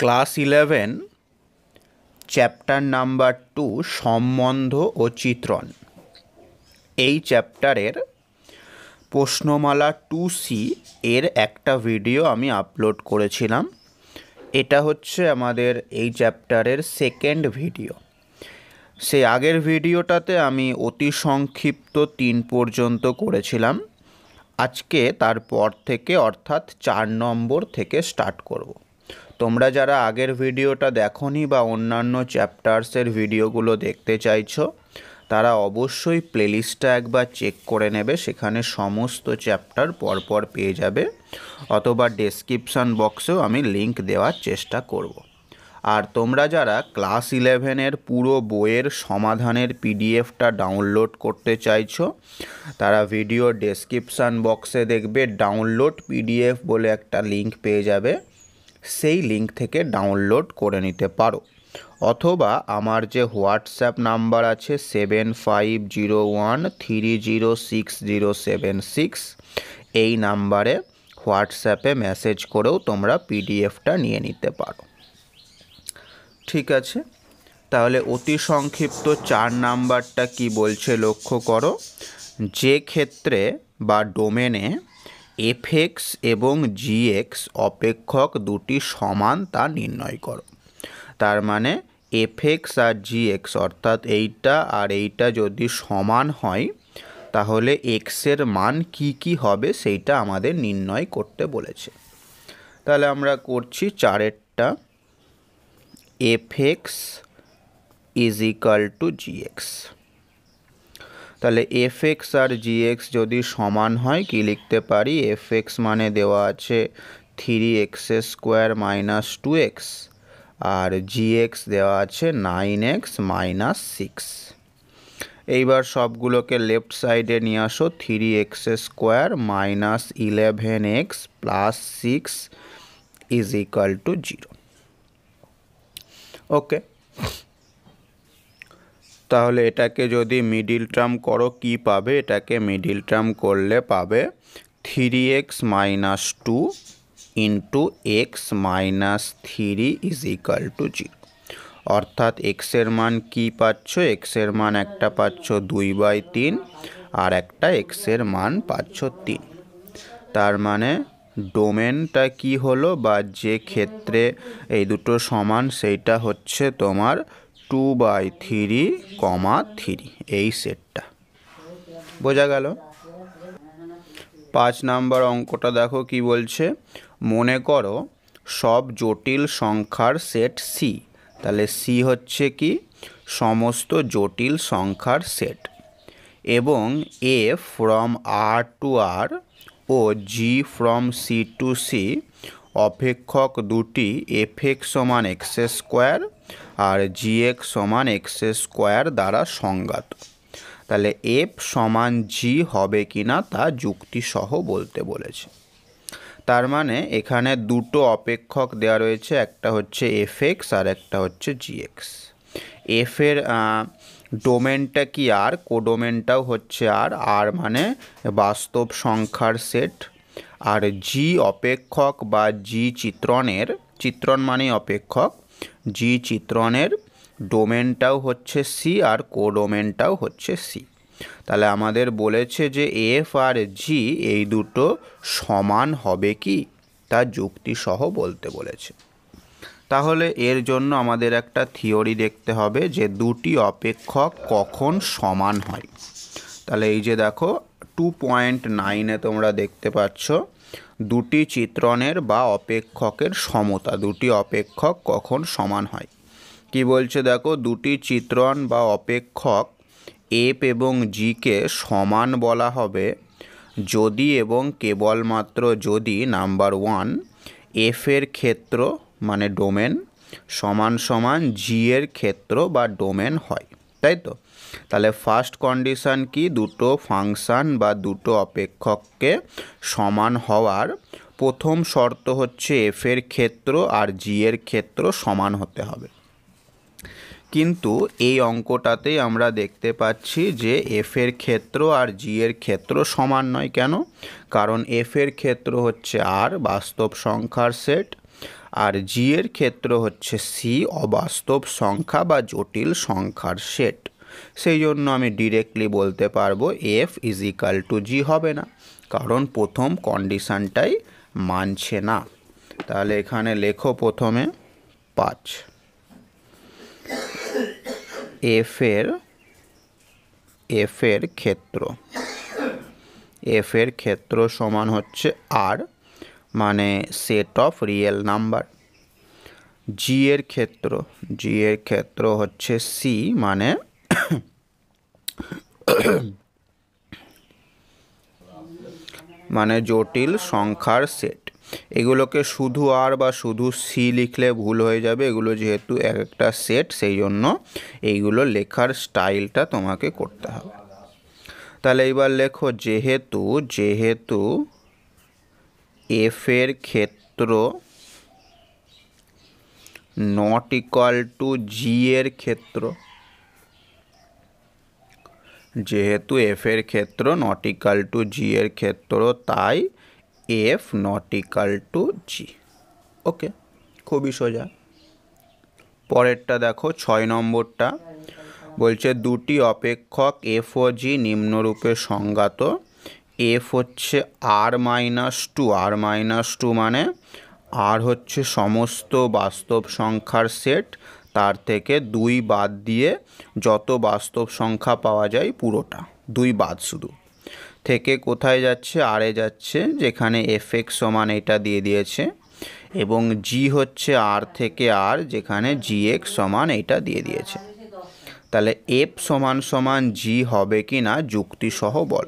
Class eleven chapter number two সম্বন্ধ ও চিত্রণ এই চ্যাপ্টারের প্রশ্নমালা টু সি এর একটা ভিডিও আমি আপলোড করেছিলাম এটা হচ্ছে আমাদের এই চ্যাপ্টারের সেকেন্ড ভিডিও সেই আগের ভিডিওটাতে আমি অতি সংক্ষিপ্ত তিন পর্যন্ত করেছিলাম আজকে তারপর থেকে অর্থাৎ চার নম্বর থেকে স্টার্ট করব তোমরা যারা আগের ভিডিওটা দেখো বা অন্যান্য চ্যাপ্টার্সের ভিডিওগুলো দেখতে চাইছো তারা অবশ্যই প্লেলিস্টটা একবার চেক করে নেবে সেখানে সমস্ত চ্যাপ্টার পরপর পেয়ে যাবে অথবা ডেসক্রিপশান বক্সেও আমি লিংক দেওয়ার চেষ্টা করব। আর তোমরা যারা ক্লাস ইলেভেনের পুরো বইয়ের সমাধানের পিডিএফটা ডাউনলোড করতে চাইছো তারা ভিডিও ডেসক্রিপশান বক্সে দেখবে ডাউনলোড পিডিএফ বলে একটা লিংক পেয়ে যাবে সেই লিঙ্ক থেকে ডাউনলোড করে নিতে পারো অথবা আমার যে হোয়াটসঅ্যাপ নাম্বার আছে seven five zero one three zero six zero seven six এই নাম্বারে হোয়াটসঅ্যাপে মেসেজ করেও তোমরা পিডিএফটা নিয়ে নিতে পারো ঠিক আছে তাহলে অতি সংক্ষিপ্ত চার নাম্বারটা কি বলছে লক্ষ্য করো যে ক্ষেত্রে বা ডোমেনে এফএক্স এবং জিএক্স অপেক্ষক দুটি সমান তা নির্ণয় করো তার মানে এফএক্স আর জিএক্স অর্থাৎ এইটা আর এইটা যদি সমান হয় তাহলে এক্সের মান কি কি হবে সেইটা আমাদের নির্ণয় করতে বলেছে তাহলে আমরা করছি চারেরটা f x is equal to g x তাহলে এফ এক্স আর জি এক্স যদি সমান হয় কি লিখতে পারি এফ এক্স মানে দেওয়া আছে three x square minus two x আর জি এক্স দেওয়া আছে নাইন এক্স মাইনাস সিক্স এইবার সবগুলোকে লেফট সাইডে নিয়ে আসো three x square minus eleven x plus six is equal to zero okay তাহলে এটাকে যদি মিডিল টার্ম করো কি পাবে এটাকে মিডিল টার্ম করলে পাবে three x minus two into x minus three is equal to zero অর্থাৎ এক্সের মান কি পাচ্ছ এক্সের মান একটা পাচ্ছ দুই বাই তিন আর একটা এক্সের মান পাচ্ছ তিন তার মানে ডোমেনটা কি হলো বা যে ক্ষেত্রে এই দুটো সমান সেইটা হচ্ছে তোমার two by three comma three এই সেটটা বোঝা গেল পাঁচ নাম্বার অঙ্কটা দেখো কি বলছে মনে করো সব জটিল সংখ্যার সেট সি তাহলে সি হচ্ছে কি সমস্ত জটিল সংখ্যার সেট এবং A from R to R ও g from C to C অপেক্ষক দুটি এফ এক্স সমান এক্স স্কোয়ার আর জি এক্স সমান এক্স স্কোয়ার দ্বারা সংজ্ঞাত তাহলে এফ সমান জি হবে কি না তা যুক্তিসহ বলতে বলেছে তার মানে এখানে দুটো অপেক্ষক দেওয়া রয়েছে একটা হচ্ছে এফ এক্স আর একটা হচ্ছে জি এক্স এফের ডোমেনটা কি আর কোডোমেনটাও হচ্ছে আর আর মানে বাস্তব সংখ্যার সেট আর জি অপেক্ষক বা জি চিত্রণের চিত্রণ মানে অপেক্ষক জি চিত্রণের ডোমেনটাও হচ্ছে সি আর কোডোমেনটাও হচ্ছে সি তাহলে আমাদের বলেছে যে এফ আর জি এই দুটো সমান হবে কি তা যুক্তিসহ বলতে বলেছে তাহলে এর জন্য আমাদের একটা থিওরি দেখতে হবে যে দুটি অপেক্ষক কখন সমান হয় তাহলে এই যে দেখো টু পয়েন্ট নাইনে তোমরা দেখতে পাচ্ছ দুটি চিত্রণের বা অপেক্ষকের সমতা দুটি অপেক্ষক কখন সমান হয় কি বলছে দেখো দুটি চিত্রণ বা অপেক্ষক এপ এবং জিকে সমান বলা হবে যদি এবং কেবলমাত্র যদি নাম্বার ওয়ান এফের ক্ষেত্র মানে ডোমেন সমান সমান জি এর ক্ষেত্র বা ডোমেন হয় তাই তো তাহলে ফার্স্ট কন্ডিশান কি দুটো ফাংশান বা দুটো অপেক্ষককে সমান হওয়ার প্রথম শর্ত হচ্ছে এফ এর ক্ষেত্র আর জি এর ক্ষেত্র সমান হতে হবে কিন্তু এই অঙ্কটাতেই আমরা দেখতে পাচ্ছি যে এফ এর ক্ষেত্র আর জি এর ক্ষেত্র সমান নয় কেন কারণ এফ এর ক্ষেত্র হচ্ছে আর বাস্তব সংখ্যার সেট আর জি এর ক্ষেত্র হচ্ছে সি অবাস্তব সংখ্যা বা জটিল সংখ্যার সেট সেই জন্য আমি ডিরেক্টলি বলতে পারবো f is equal to g হবে না কারণ প্রথম কন্ডিশানটাই মানছে না তাহলে এখানে লেখো প্রথমে পাঁচ এফের এফের ক্ষেত্র এফের ক্ষেত্র সমান হচ্ছে আর মানে set of real number g এর ক্ষেত্র জি এর ক্ষেত্র হচ্ছে সি মানে মানে জটিল সংখ্যার সেট এগুলোকে শুধু আর বা শুধু সি লিখলে ভুল হয়ে যাবে এগুলো যেহেতু এক একটা সেট সেই জন্য এইগুলো লেখার স্টাইলটা তোমাকে করতে হবে তাহলে এইবার লেখো যেহেতু যেহেতু এফের ক্ষেত্র নট ইকাল টু জি এর ক্ষেত্র যেহেতু এফের ক্ষেত্র নট টু জি এর ক্ষেত্র তাই f not to g okay খুবই সোজা পরেরটা দেখো ছয় নম্বরটা বলছে দুটি অপেক্ষক এফ ও জি নিম্নরূপে সংজ্ঞাত এফ হচ্ছে R minus two R minus two মানে আর হচ্ছে সমস্ত বাস্তব সংখ্যার সেট তার থেকে দুই বাদ দিয়ে যত বাস্তব সংখ্যা পাওয়া যায় পুরোটা দুই বাদ শুধু থেকে কোথায় যাচ্ছে আরে যাচ্ছে যেখানে এফ এক্স সমান এটা দিয়ে দিয়েছে এবং জি হচ্ছে আর থেকে আর যেখানে জি এক্স সমান এটা দিয়ে দিয়েছে তাহলে এফ সমান সমান জি হবে কি না যুক্তিসহ বল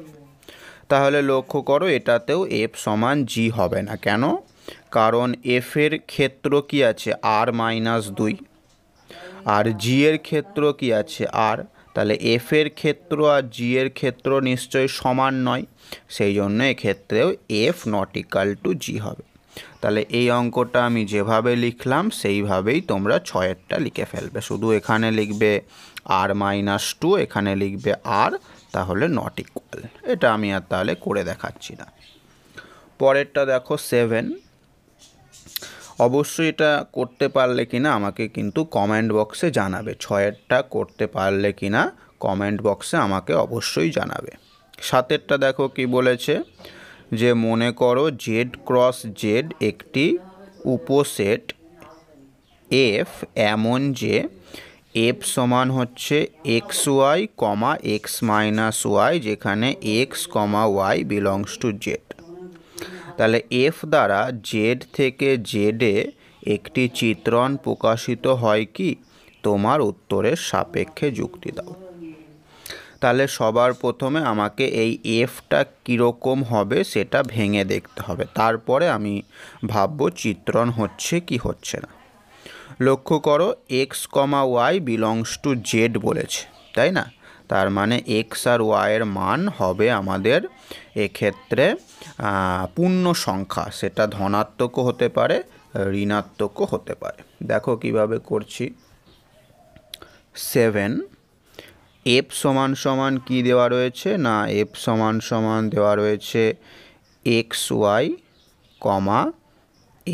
তাহলে লক্ষ্য করো এটাতেও এফ সমান জি হবে না কেন কারণ এফের ক্ষেত্র কি আছে আর মাইনাস দুই আর জি এর ক্ষেত্র কি আছে আর তাহলে এফ এর ক্ষেত্র আর জি এর ক্ষেত্র নিশ্চয়ই সমান নয় সেই জন্য এক্ষেত্রেও f not equal to g হবে তাহলে এই অঙ্কটা আমি যেভাবে লিখলাম সেইভাবেই তোমরা ছয়েরটা লিখে ফেলবে শুধু এখানে লিখবে আর মাইনাস টু এখানে লিখবে আর তাহলে নট ইকুয়াল এটা আমি আর তাহলে করে দেখাচ্ছি না পরেরটা দেখো সেভেন অবশ্যই এটা করতে পারলে কিনা আমাকে কিন্তু কমেন্ট বক্সে জানাবে ছয়েরটা করতে পারলে কিনা কমেন্ট বক্সে আমাকে অবশ্যই জানাবে সাতেরটা দেখো কি বলেছে যে মনে করো জেড ক্রস জেড একটি উপসেট এফ এমন যে এফ সমান হচ্ছে x y comma x minus y যেখানে x comma y belongs to Z তাহলে এফ দ্বারা জেড থেকে জেডে একটি চিত্রণ প্রকাশিত হয় কি তোমার উত্তরের সাপেক্ষে যুক্তি দাও তাহলে সবার প্রথমে আমাকে এই এফটা কীরকম হবে সেটা ভেঙে দেখতে হবে তারপরে আমি ভাববো চিত্রণ হচ্ছে কি হচ্ছে না লক্ষ্য করো x comma y belongs to Z বলেছে তাই না তার মানে এক্স আর ওয়াইয়ের মান হবে আমাদের এক্ষেত্রে পূর্ণ সংখ্যা সেটা ধনাত্মকও হতে পারে ঋণাত্মকও হতে পারে দেখো কিভাবে করছি সেভেন এফ সমান সমান কী দেওয়া রয়েছে না এফ সমান সমান দেওয়া রয়েছে x y comma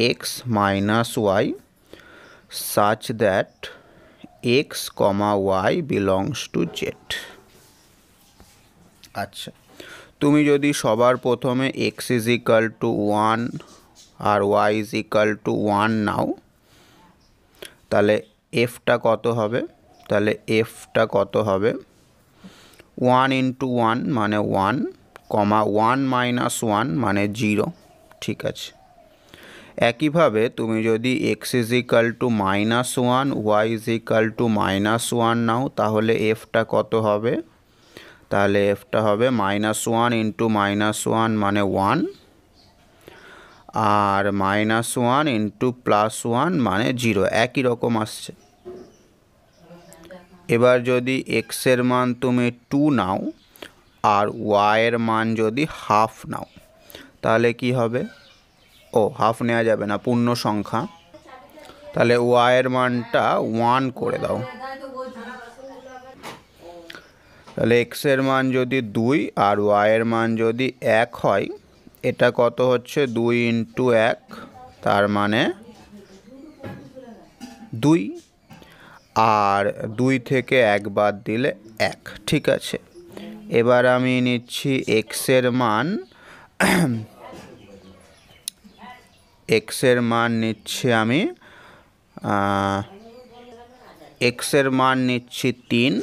x minus y such that x comma y belongs to Z আচ্ছা তুমি যদি সবার প্রথমে x is equal to one আর y is equal to one now তাহলে এফটা কত হবে তাহলে এফটা কত হবে ওয়ান ইন্টু ওয়ান মানে one comma one minus one মানে জিরো ঠিক আছে একইভাবে তুমি যদি x is equal to minus one y is equal to minus one now তাহলে এফটা কত হবে তাহলে এফটা হবে minus one into minus one মানে ওয়ান আর minus one into plus one মানে জিরো একই রকম আসছে এবার যদি এক্সের মান তুমি টু নাও আর ওয়াইয়ের মান যদি হাফ নাও তাহলে কি হবে ও হাফ নেওয়া যাবে না পূর্ণ সংখ্যা তাহলে ওয়াইয়ের মানটা ওয়ান করে দাও তাহলে এক্সের মান যদি দুই আর ওয়াইয়ের মান যদি এক হয় এটা কত হচ্ছে দুই ইন্টু এক তার মানে দুই আর দুই থেকে এক বাদ দিলে এক ঠিক আছে এবার আমি নিচ্ছি এক্সের মান এক্সের মান নিচ্ছি আমি এক্সের মান নিচ্ছি তিন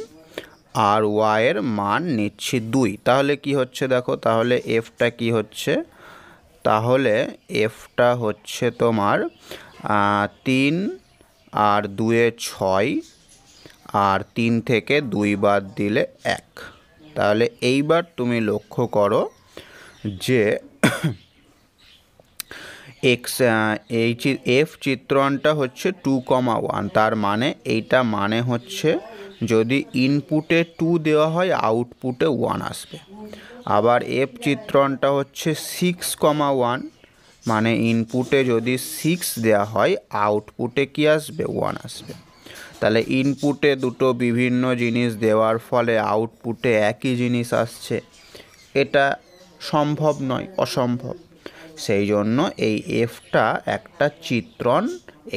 আর ওয়াইয়ের মান নিচ্ছি দুই তাহলে কি হচ্ছে দেখো তাহলে এফটা কি হচ্ছে তাহলে এফটা হচ্ছে তোমার তিন আর দুয়ে ছয় আর তিন থেকে দুই বাদ দিলে এক তাহলে এইবার তুমি লক্ষ্য করো যে এক্স এই এফ চিত্রণটা হচ্ছে টু কমা ওয়ান তার মানে এইটা মানে হচ্ছে যদি ইনপুটে টু দেওয়া হয় আউটপুটে ওয়ান আসবে আবার এফ চিত্রণটা হচ্ছে সিক্স কমা ওয়ান মানে ইনপুটে যদি সিক্স দেওয়া হয় আউটপুটে কি আসবে ওয়ান আসবে তাহলে ইনপুটে দুটো বিভিন্ন জিনিস দেওয়ার ফলে আউটপুটে একই জিনিস আসছে এটা সম্ভব নয় অসম্ভব সেই জন্য এই এফটা একটা চিত্রণ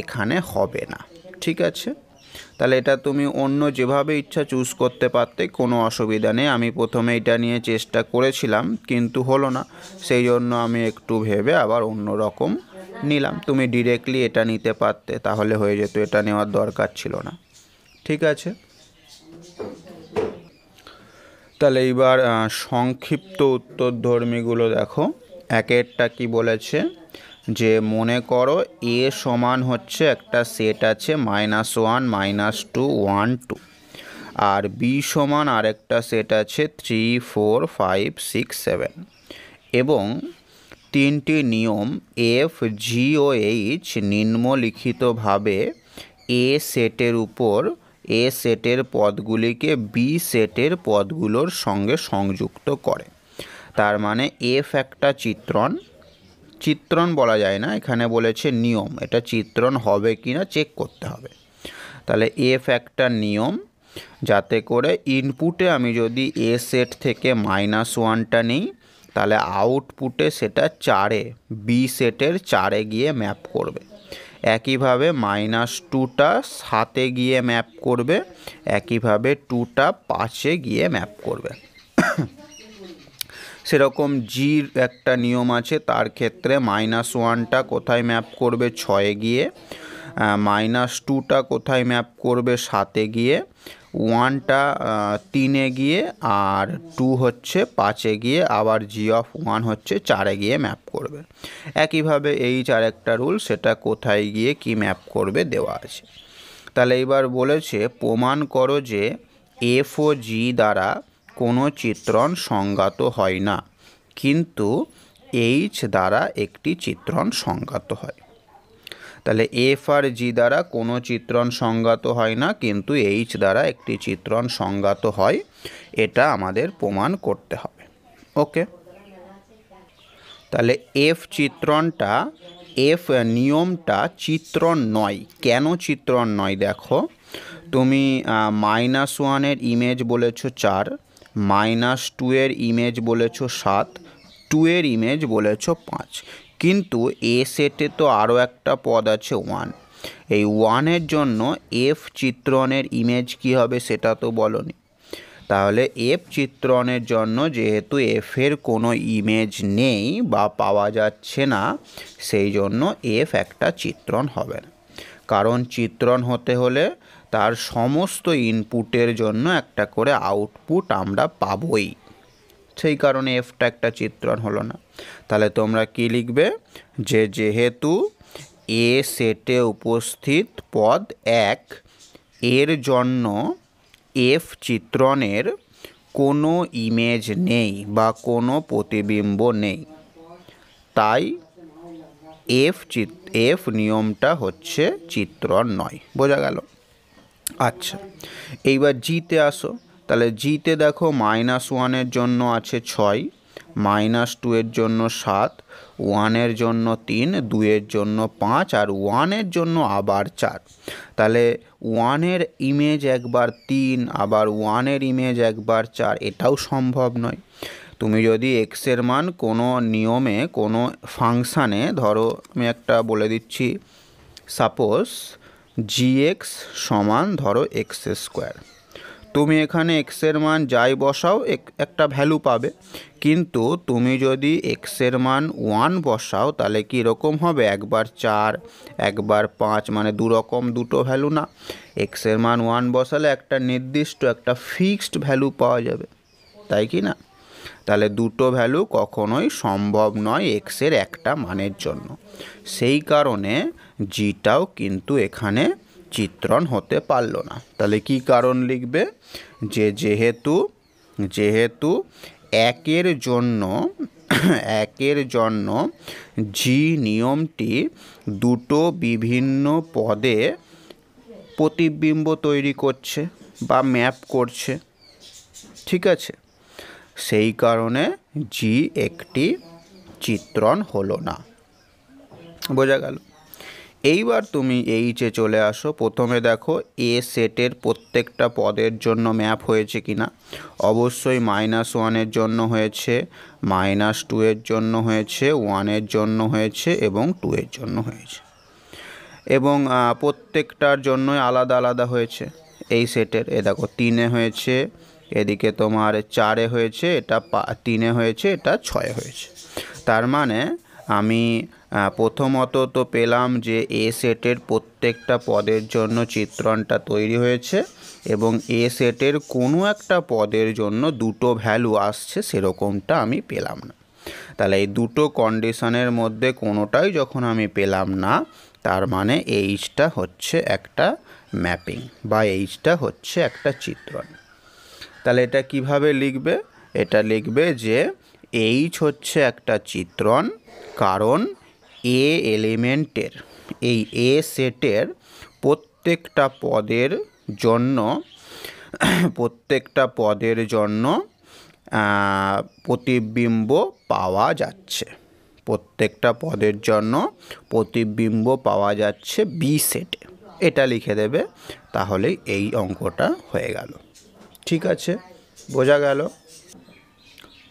এখানে হবে না ঠিক আছে তাহলে এটা তুমি অন্য যেভাবে ইচ্ছা চুজ করতে পারতে কোনো অসুবিধা নেই আমি প্রথমে এটা নিয়ে চেষ্টা করেছিলাম কিন্তু হলো না সেই জন্য আমি একটু ভেবে আবার অন্য রকম নিলাম তুমি ডিরেক্টলি এটা নিতে পারতে তাহলে হয়ে যেত এটা নেওয়ার দরকার ছিল না ঠিক আছে তাহলে এইবার সংক্ষিপ্ত উত্তরধর্মীগুলো দেখো একেরটা কি বলেছে যে মনে করো এ সমান হচ্ছে একটা সেট আছে minus one minus two one two আর বি সমান আরেকটা সেট আছে three four five six seven এবং তিনটি নিয়ম এফ জি ও এইচ নিম্নলিখিতভাবে এ সেটের উপর এ সেটের পদগুলিকে বি সেটের পদগুলোর সঙ্গে সংযুক্ত করে তার মানে এফ একটা চিত্রণ চিত্রণ বলা যায় না এখানে বলেছে নিয়ম এটা চিত্রণ হবে কি না চেক করতে হবে তাহলে এফ একটা নিয়ম যাতে করে ইনপুটে আমি যদি এ সেট থেকে মাইনাস ওয়ানটা নিই তাহলে আউটপুটে সেটা চারে বি সেটের চারে গিয়ে ম্যাপ করবে একইভাবে মাইনাস টুটা সাতে গিয়ে ম্যাপ করবে একইভাবে টুটা পাঁচে গিয়ে ম্যাপ করবে সেরকম জির একটা নিয়ম আছে তার ক্ষেত্রে মাইনাস ওয়ানটা কোথায় ম্যাপ করবে ছয়ে গিয়ে মাইনাস টুটা কোথায় ম্যাপ করবে সাতে গিয়ে ওয়ানটা তিনে গিয়ে আর টু হচ্ছে পাঁচে গিয়ে আবার জি অফ ওয়ান হচ্ছে চারে গিয়ে ম্যাপ করবে একইভাবে এই চার একটা রুল সেটা কোথায় গিয়ে কি ম্যাপ করবে দেওয়া আছে তাহলে এইবার বলেছে প্রমাণ করো যে এফ ও জি দ্বারা কোনো চিত্রণ সংজ্ঞাত হয় না কিন্তু এইচ দ্বারা একটি চিত্রণ সংজ্ঞাত হয় তাহলে এফ আর জি দ্বারা কোনো চিত্রণ সংজ্ঞাত হয় না কিন্তু এইচ দ্বারা একটি চিত্রণ সংজ্ঞাত হয় এটা আমাদের প্রমাণ করতে হবে ওকে তাহলে এফ চিত্রণটা এফ নিয়মটা চিত্রণ নয় কেন চিত্রণ নয় দেখো তুমি মাইনাস ওয়ানের ইমেজ বলেছ চার মাইনাস টুয়ের ইমেজ বলেছ সাত টুয়ের ইমেজ বলেছো পাঁচ কিন্তু এ সেটে তো আরও একটা পদ আছে ওয়ান এই ওয়ানের জন্য এফ চিত্রণের ইমেজ কি হবে সেটা তো বলনি তাহলে এফ চিত্রণের জন্য যেহেতু এফের কোনো ইমেজ নেই বা পাওয়া যাচ্ছে না সেই জন্য এফ একটা চিত্রণ হবে না কারণ চিত্রণ হতে হলে তার সমস্ত ইনপুটের জন্য একটা করে আউটপুট আমরা পাবই সেই কারণে এফটা একটা চিত্রণ হলো না তাহলে তোমরা কি লিখবে যে যেহেতু এ সেটে উপস্থিত পদ এক এর জন্য এফ চিত্রণের কোনো ইমেজ নেই বা কোনো প্রতিবিম্ব নেই তাই এফ চিত এফ নিয়মটা হচ্ছে চিত্রণ নয় বোঝা গেল আচ্ছা এইবার জিতে আসো তাহলে জিতে দেখো মাইনাস ওয়ানের জন্য আছে ছয় মাইনাস টু এর জন্য সাত ওয়ানের জন্য তিন দুয়ের জন্য পাঁচ আর ওয়ানের জন্য আবার চার তাহলে ওয়ানের ইমেজ একবার তিন আবার ওয়ানের ইমেজ একবার চার এটাও সম্ভব নয় তুমি যদি এক্সের মান কোনো নিয়মে কোনো ফাংশানে ধরো আমি একটা বলে দিচ্ছি সাপোজ জি এক্স সমান ধরো এক্স স্কোয়ার তুমি এখানে এক্সের মান যাই বসাও একটা ভ্যালু পাবে কিন্তু তুমি যদি এক্সের মান ওয়ান বসাও তাহলে কি রকম হবে একবার চার একবার পাঁচ মানে দুরকম দুটো ভ্যালু না এক্সের মান ওয়ান বসালে একটা নির্দিষ্ট একটা ফিক্সড ভ্যালু পাওয়া যাবে তাই কি না তাহলে দুটো ভ্যালু কখনোই সম্ভব নয় এক্সের একটা মানের জন্য সেই কারণে জিটাও কিন্তু এখানে চিত্রণ হতে পারল না তাহলে কি কারণ লিখবে যে যেহেতু যেহেতু একের জন্য একের জন্য জি নিয়মটি দুটো বিভিন্ন পদে প্রতিবিম্ব তৈরি করছে বা ম্যাপ করছে ঠিক আছে সেই কারণে জি একটি চিত্রণ হলো না বোঝা গেল এইবার তুমি এইচে চলে আসো প্রথমে দেখো এ সেটের প্রত্যেকটা পদের জন্য ম্যাপ হয়েছে কি না অবশ্যই মাইনাস ওয়ানের জন্য হয়েছে মাইনাস টু এর জন্য হয়েছে ওয়ানের জন্য হয়েছে এবং টু এর জন্য হয়েছে এবং প্রত্যেকটার জন্যই আলাদা আলাদা হয়েছে এই সেটের এ দেখো তিনে হয়েছে এদিকে তোমার চারে হয়েছে এটা তিনে হয়েছে এটা ছয় হয়েছে তার মানে আমি প্রথমত তো পেলাম যে এ সেটের প্রত্যেকটা পদের জন্য চিত্রণটা তৈরি হয়েছে এবং এ সেটের কোনো একটা পদের জন্য দুটো ভ্যালু আসছে সেরকমটা আমি পেলাম না তাহলে এই দুটো কন্ডিশনের মধ্যে কোনোটাই যখন আমি পেলাম না তার মানে এইচটা হচ্ছে একটা ম্যাপিং বা এইচটা হচ্ছে একটা চিত্রণ তাহলে এটা কিভাবে লিখবে এটা লিখবে যে এইচ হচ্ছে একটা চিত্রণ কারণ এ এলিমেন্টের এই এ সেটের প্রত্যেকটা পদের জন্য প্রত্যেকটা পদের জন্য প্রতিবিম্ব পাওয়া যাচ্ছে প্রত্যেকটা পদের জন্য প্রতিবিম্ব পাওয়া যাচ্ছে বি সেটে এটা লিখে দেবে তাহলে এই অঙ্কটা হয়ে গেল ঠিক আছে বোঝা গেল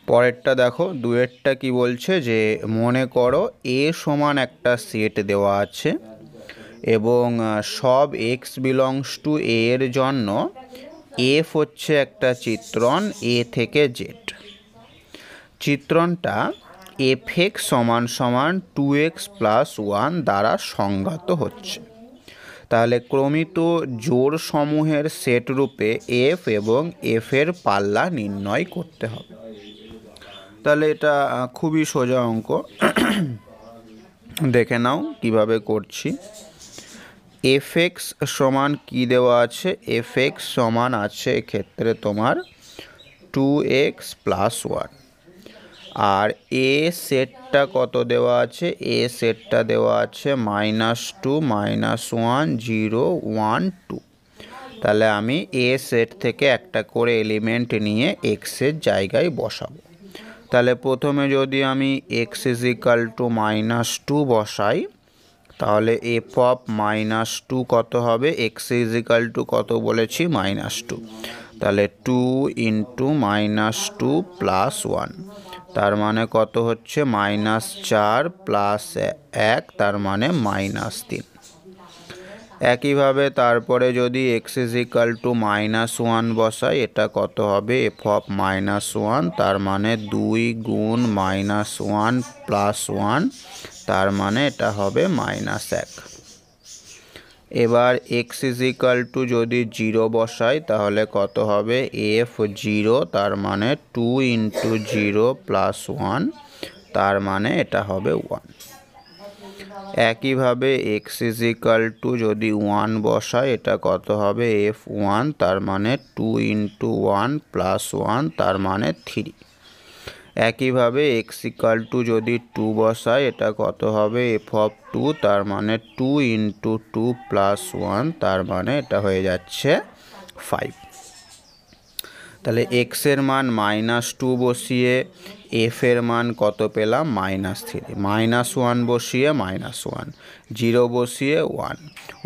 পরেরটা দেখো দুয়েরটা কি বলছে যে মনে করো এ সমান একটা সেট দেওয়া আছে এবং সব এক্স বিলংস টু এ এর জন্য এফ হচ্ছে একটা চিত্রণ এ থেকে জেড চিত্রণটা এফ এক্স সমান সমান টু এক্স প্লাস ওয়ান দ্বারা সংজ্ঞাত হচ্ছে তাহলে ক্রমিত জোর সমূহের সেট রূপে এফ এবং এফের পাল্লা নির্ণয় করতে হবে তাহলে এটা খুবই সোজা অঙ্ক দেখে নাও কিভাবে করছি এফ এক্স সমান কী দেওয়া আছে এফ এক্স সমান আছে ক্ষেত্রে তোমার টু এক্স প্লাস ওয়ান আর এ সেটটা কত দেওয়া আছে এ সেটটা দেওয়া আছে minus two minus one zero one two তাহলে আমি এ সেট থেকে একটা করে এলিমেন্ট নিয়ে এক্সের জায়গায় বসাবো তাহলে প্রথমে যদি আমি x is equal to minus two বসাই তাহলে এফ অফ মাইনাস টু কত হবে এক্স ইজ ইকাল টু কত বলেছি মাইনাস টু তাহলে two into minus two plus one তার মানে কত হচ্ছে মাইনাস চার প্লাস এক তার মানে মাইনাস তিন একইভাবে তারপরে যদি x is equal to minus one বসাই এটা কত হবে এফ অফ মাইনাস ওয়ান তার মানে দুই গুণ মাইনাস ওয়ান প্লাস ওয়ান তার মানে এটা হবে মাইনাস এক এবার এক্স ইজ ইকাল টু যদি জিরো বসাই তাহলে কত হবে এফ জিরো তার মানে two into zero plus one তার মানে এটা হবে ওয়ান একইভাবে এক্স ইজ টু যদি ওয়ান বসায় এটা কত হবে এফ ওয়ান তার মানে two into one plus one তার মানে থ্রি একইভাবে এক্স ইকাল টু যদি টু বসায় এটা কত হবে এফ অফ টু তার মানে two into two plus one তার মানে এটা হয়ে যাচ্ছে ফাইভ তাহলে এক্সের মান মাইনাস টু বসিয়ে এফের মান কত পেলাম মাইনাস থ্রি মাইনাস ওয়ান বসিয়ে মাইনাস ওয়ান জিরো বসিয়ে ওয়ান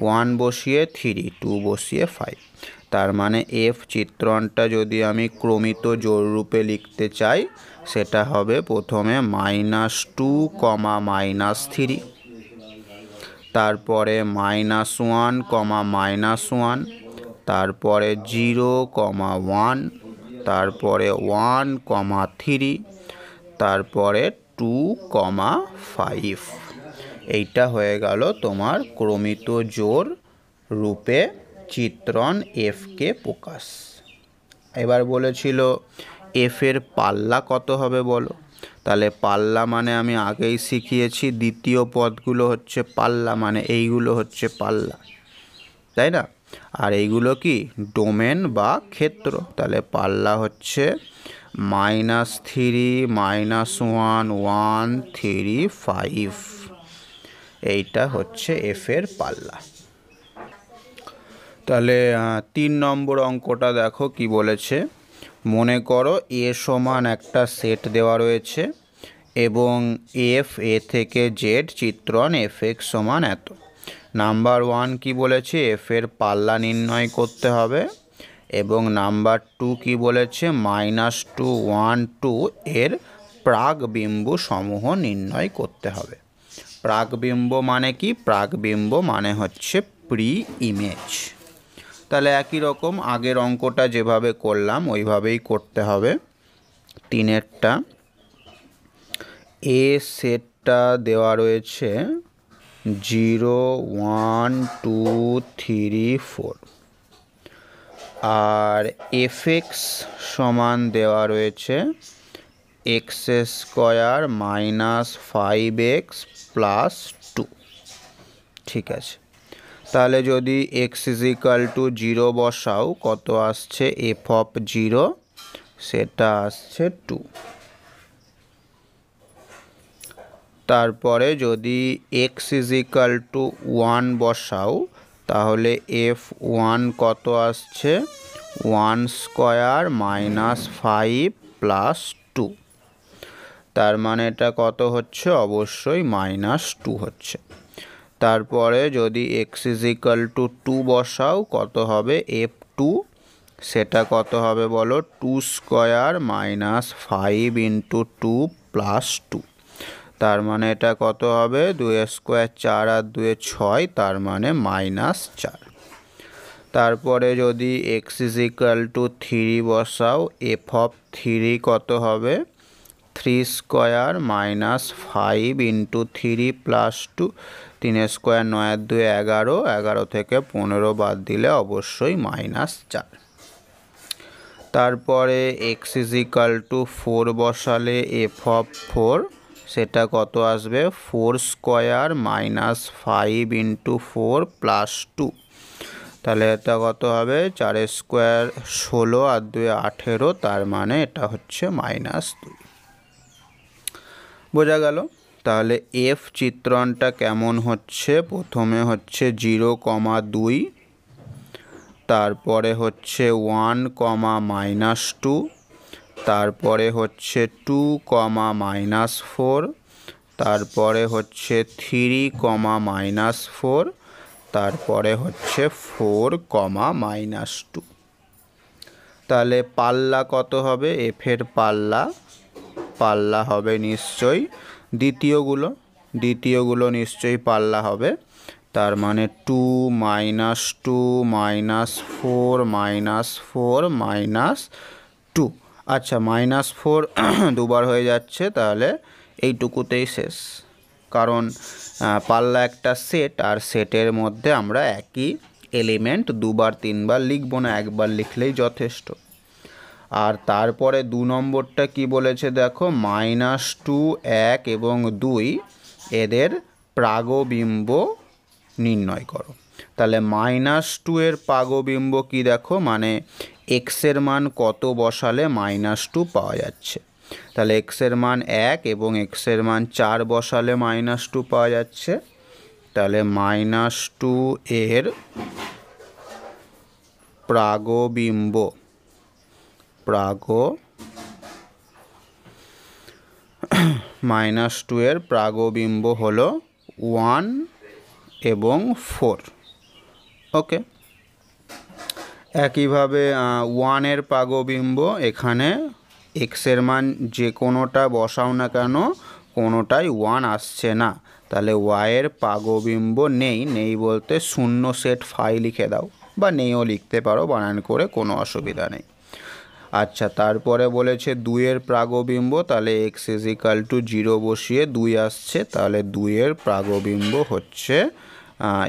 ওয়ান বসিয়ে থ্রি টু বসিয়ে ফাইভ তার মানে এফ চিত্রণটা যদি আমি ক্রমিত জোররূপে লিখতে চাই সেটা হবে প্রথমে minus two comma minus three তারপরে minus one comma minus one তারপরে জিরো কমা ওয়ান তারপরে ওয়ান কমা থ্রি তারপরে টু কমা ফাইভ এইটা হয়ে গেল তোমার ক্রমিত জোর রূপে চিত্রণ এফকে প্রকাশ এবার বলেছিল এফের পাল্লা কত হবে বলো তাহলে পাল্লা মানে আমি আগেই শিখিয়েছি দ্বিতীয় পদগুলো হচ্ছে পাল্লা মানে এইগুলো হচ্ছে পাল্লা তাই না আর এইগুলো কি ডোমেন বা ক্ষেত্র তাহলে পাল্লা হচ্ছে minus three minus one one three five এইটা হচ্ছে এফের পাল্লা তাহলে তিন নম্বর অঙ্কটা দেখো কি বলেছে মনে করো এ সমান একটা সেট দেওয়া রয়েছে এবং এফ এ থেকে জেড চিত্রণ এফ এক্স সমান এত নাম্বার ওয়ান কি বলেছে এফের পাল্লা নির্ণয় করতে হবে এবং নাম্বার টু কি বলেছে মাইনাস টু ওয়ান টু এর প্রাকবিম্ব সমূহ নির্ণয় করতে হবে প্রাকবিম্ব মানে কি প্রাকবিম্ব মানে হচ্ছে প্রি ইমেজ তাহলে একই রকম আগের অঙ্কটা যেভাবে করলাম ওইভাবেই করতে হবে তিনেরটা এ সেটটা দেওয়া রয়েছে zero one two three four আর এক্স সমান দেওয়া রয়েছে x square minus five x plus two ঠিক আছে তাহলে যদি এক্স ইজ টু জিরো বসাও কত আসছে এফ অফ জিরো সেটা আসছে টু তারপরে যদি এক্স ইজিক্যাল টু ওয়ান বসাও তাহলে এফ ওয়ান কত আসছে one square minus five plus two তার মানে এটা কত হচ্ছে অবশ্যই মাইনাস টু হচ্ছে তারপরে যদি এক্স ইজিক্যাল টু টু বসাও কত হবে এফ টু সেটা কত হবে বলো two square minus five into two plus two তার মানে এটা কত হবে দুই স্কোয়ার চার আর দুয়ে ছয় তার মানে মাইনাস চার তারপরে যদি এক্স ইজ টু থ্রি বসাও এফ অফ থ্রি কত হবে three square minus five into three plus two তিন স্কোয়ার নয় দুই এগারো এগারো থেকে পনেরো বাদ দিলে অবশ্যই মাইনাস চার তারপরে এক্স ইজ টু ফোর বসালে এফ অফ ফোর সেটা কত আসবে four square minus five into four plus two তাহলে এটা কত হবে চার স্কোয়ার ষোলো আর দুই আঠেরো তার মানে এটা হচ্ছে মাইনাস দুই বোঝা গেল তাহলে এফ চিত্রণটা কেমন হচ্ছে প্রথমে হচ্ছে জিরো কমা দুই তারপরে হচ্ছে ওয়ান কমা মাইনাস টু তারপরে হচ্ছে টু কমা মাইনাস ফোর তারপরে হচ্ছে থ্রি কমা মাইনাস ফোর তারপরে হচ্ছে ফোর কমা মাইনাস টু তাহলে পাল্লা কত হবে এফের পাল্লা পাল্লা হবে নিশ্চয়ই দ্বিতীয়গুলো দ্বিতীয়গুলো নিশ্চয়ই পাল্লা হবে তার মানে two minus two minus four minus four minus two আচ্ছা মাইনাস ফোর দুবার হয়ে যাচ্ছে তাহলে এইটুকুতেই শেষ কারণ পাল্লা একটা সেট আর সেটের মধ্যে আমরা একই এলিমেন্ট দুবার তিনবার লিখব না একবার লিখলেই যথেষ্ট আর তারপরে দু নম্বরটা কি বলেছে দেখো মাইনাস টু এক এবং দুই এদের প্রাগবিম্ব নির্ণয় করো তাহলে মাইনাস টু এর পাগবিম্ব কি দেখো মানে এক্সের মান কত বসালে মাইনাস টু পাওয়া যাচ্ছে তাহলে এক্সের মান এক এবং এক্সের মান চার বসালে মাইনাস টু পাওয়া যাচ্ছে তাহলে মাইনাস টু এর প্রাগবিম্ব প্রাগ মাইনাস টু এর প্রাগবিম্ব হলো ওয়ান এবং ফোর ওকে একইভাবে ওয়ানের পাগবিম্ব এখানে এক্সের মান যে কোনোটা বসাও না কেন কোনোটাই ওয়ান আসছে না তাহলে ওয়াইয়ের পাগবিম্ব নেই নেই বলতে শূন্য সেট ফাই লিখে দাও বা নেইও লিখতে পারো বানান করে কোনো অসুবিধা নেই আচ্ছা তারপরে বলেছে দুইয়ের প্রাগবিম্ব তাহলে এক্স ইজ টু জিরো বসিয়ে দুই আসছে তাহলে দুইয়ের প্রাগবিম্ব হচ্ছে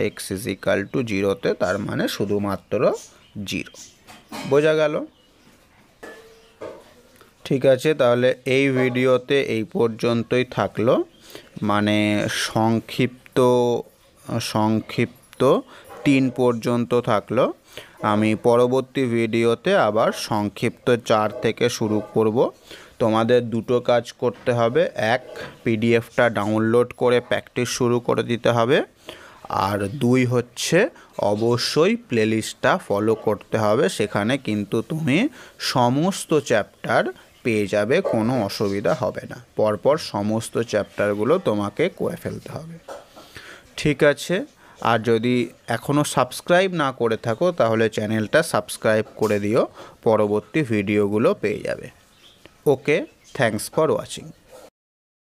এক্স ইজ ইকাল টু জিরোতে তার মানে শুধুমাত্র জিরো বোঝা গেল ঠিক আছে তাহলে এই ভিডিওতে এই পর্যন্তই থাকলো মানে সংক্ষিপ্ত সংক্ষিপ্ত তিন পর্যন্ত থাকলো আমি পরবর্তী ভিডিওতে আবার সংক্ষিপ্ত চার থেকে শুরু করব তোমাদের দুটো কাজ করতে হবে এক পিডিএফটা ডাউনলোড করে প্র্যাকটিস শুরু করে দিতে হবে আর দুই হচ্ছে অবশ্যই প্লেলিস্টটা ফলো করতে হবে সেখানে কিন্তু তুমি সমস্ত চ্যাপ্টার পেয়ে যাবে কোনো অসুবিধা হবে না পরপর সমস্ত চ্যাপ্টারগুলো তোমাকে করে ফেলতে হবে ঠিক আছে আর যদি এখনও সাবস্ক্রাইব না করে থাকো তাহলে চ্যানেলটা সাবস্ক্রাইব করে দিও পরবর্তী ভিডিওগুলো পেয়ে যাবে ওকে থ্যাংকস ফর ওয়াচিং